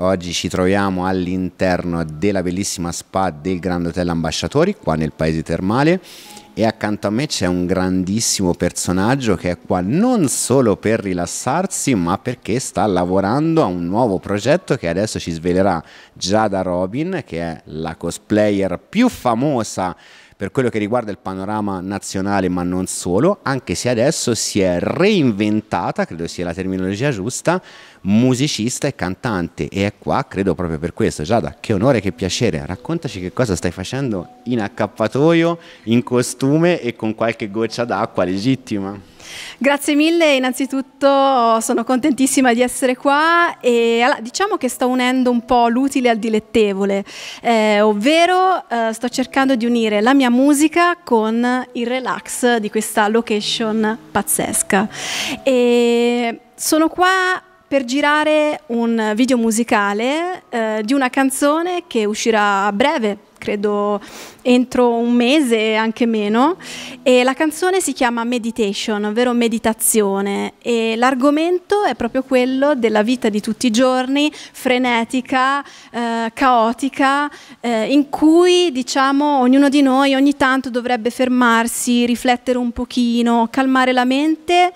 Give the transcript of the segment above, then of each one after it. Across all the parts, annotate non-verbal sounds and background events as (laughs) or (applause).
Oggi ci troviamo all'interno della bellissima spa del Grand Hotel Ambasciatori, qua nel paese termale e accanto a me c'è un grandissimo personaggio che è qua non solo per rilassarsi, ma perché sta lavorando a un nuovo progetto che adesso ci svelerà Giada Robin, che è la cosplayer più famosa per quello che riguarda il panorama nazionale, ma non solo, anche se adesso si è reinventata, credo sia la terminologia giusta, musicista e cantante e è qua credo proprio per questo. Giada, che onore, che piacere, raccontaci che cosa stai facendo in accappatoio, in costume e con qualche goccia d'acqua legittima. Grazie mille, innanzitutto sono contentissima di essere qua e diciamo che sto unendo un po' l'utile al dilettevole, eh, ovvero eh, sto cercando di unire la mia musica con il relax di questa location pazzesca. E sono qua per girare un video musicale eh, di una canzone che uscirà a breve, credo entro un mese, anche meno, e la canzone si chiama Meditation, ovvero meditazione, e l'argomento è proprio quello della vita di tutti i giorni, frenetica, eh, caotica, eh, in cui diciamo ognuno di noi ogni tanto dovrebbe fermarsi, riflettere un pochino, calmare la mente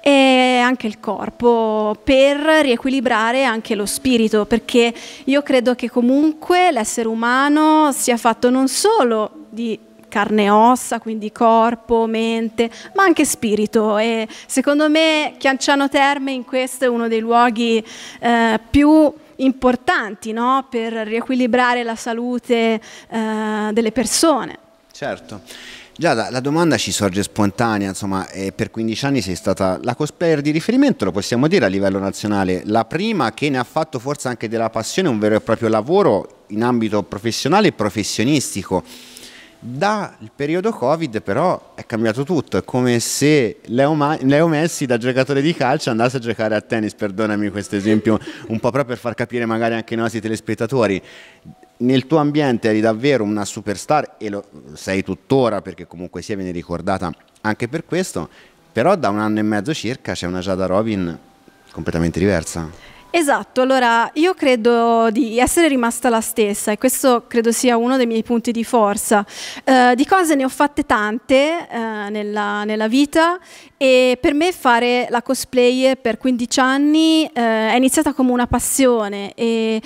e anche il corpo per riequilibrare anche lo spirito perché io credo che comunque l'essere umano sia fatto non solo di carne e ossa, quindi corpo, mente, ma anche spirito e secondo me Chianciano Terme in questo è uno dei luoghi eh, più importanti no? per riequilibrare la salute eh, delle persone. Certo. Giada, la domanda ci sorge spontanea, insomma, eh, per 15 anni sei stata la cosplayer di riferimento, lo possiamo dire a livello nazionale, la prima che ne ha fatto forse anche della passione un vero e proprio lavoro in ambito professionale e professionistico. Dal periodo Covid però è cambiato tutto, è come se Leo, Ma Leo Messi da giocatore di calcio andasse a giocare a tennis, perdonami questo esempio un po' proprio per far capire magari anche i nostri telespettatori nel tuo ambiente eri davvero una superstar e lo sei tuttora perché comunque sia viene ricordata anche per questo, però da un anno e mezzo circa c'è una Giada Robin completamente diversa. Esatto, allora io credo di essere rimasta la stessa e questo credo sia uno dei miei punti di forza. Eh, di cose ne ho fatte tante eh, nella, nella, vita e per me fare la cosplay per 15 anni eh, è iniziata come una passione e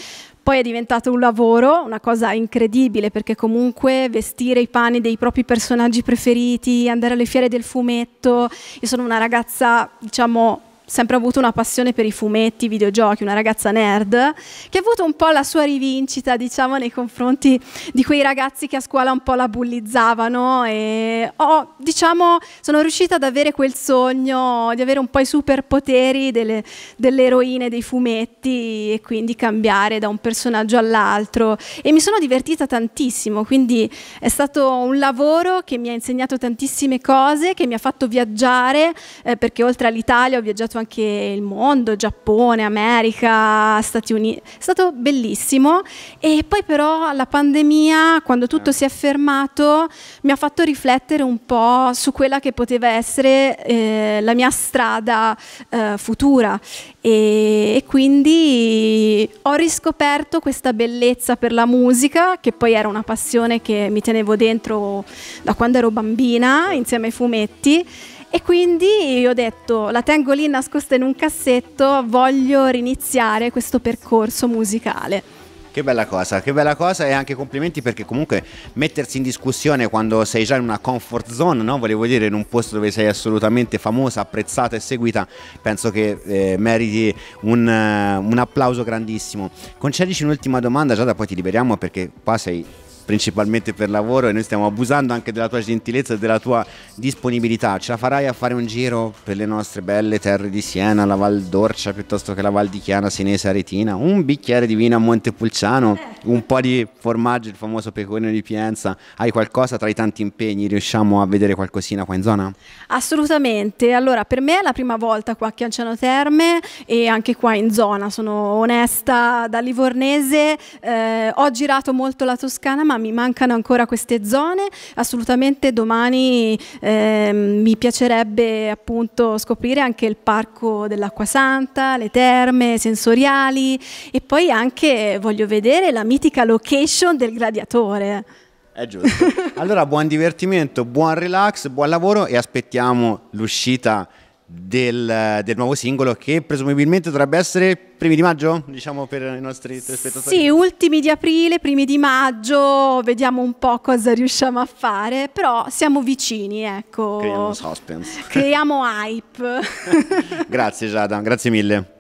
poi è diventato un lavoro, una cosa incredibile, perché comunque vestire i panni dei propri personaggi preferiti, andare alle fiere del fumetto, io sono una ragazza, diciamo, sempre avuto una passione per i fumetti, i videogiochi, una ragazza nerd, che ha avuto un po' la sua rivincita, diciamo, nei confronti di quei ragazzi che a scuola un po' la bullizzavano e ho, diciamo, sono riuscita ad avere quel sogno di avere un po' i superpoteri delle, delle eroine dei fumetti e quindi cambiare da un personaggio all'altro e mi sono divertita tantissimo, quindi è stato un lavoro che mi ha insegnato tantissime cose, che mi ha fatto viaggiare, eh, perché oltre all'Italia ho viaggiato visto anche il mondo, Giappone, America, Stati Uniti, è stato bellissimo e poi però la pandemia, quando tutto eh. si è fermato, mi ha fatto riflettere un po' su quella che poteva essere eh, la mia strada eh, futura e, e quindi ho riscoperto questa bellezza per la musica, che poi era una passione che mi tenevo dentro da quando ero bambina, insieme ai fumetti e quindi ho detto, la tengo lì nascosta in un cassetto, voglio riniziare questo percorso musicale. Che bella cosa, che bella cosa e anche complimenti perché comunque mettersi in discussione quando sei già in una comfort zone, no? volevo dire in un posto dove sei assolutamente famosa, apprezzata e seguita, penso che eh, meriti un, uh, un, applauso grandissimo. Concedici un'ultima domanda, già da poi ti liberiamo perché qua sei principalmente per lavoro e noi stiamo abusando anche della tua gentilezza e della tua disponibilità. Ce la farai a fare un giro per le nostre belle terre di Siena, la Val d'Orcia piuttosto che la Val di Chiana, Senese, Aretina? un bicchiere di vino a Montepulciano? Eh un po' di formaggio, il famoso pecorino di Pienza, hai qualcosa tra i tanti impegni, riusciamo a vedere qualcosina qua in zona? Assolutamente, allora per me è la prima volta qua a Chianciano Terme e anche qua in zona, sono onesta da livornese, eh, ho girato molto la Toscana ma mi mancano ancora queste zone, assolutamente domani eh, mi piacerebbe appunto scoprire anche il parco dell'acqua santa, le terme sensoriali e poi anche voglio vedere la mia mitica location del gladiatore. È giusto. (laughs) Allora buon divertimento, buon relax, buon lavoro e aspettiamo l'uscita del, del, nuovo singolo che presumibilmente dovrebbe essere primi di maggio, diciamo per i nostri telespettatori. Sì, ultimi di aprile, primi di maggio, vediamo un po' cosa riusciamo a fare, però siamo vicini, ecco. Creiamo suspense. Creiamo hype. (laughs) grazie Giada, grazie mille.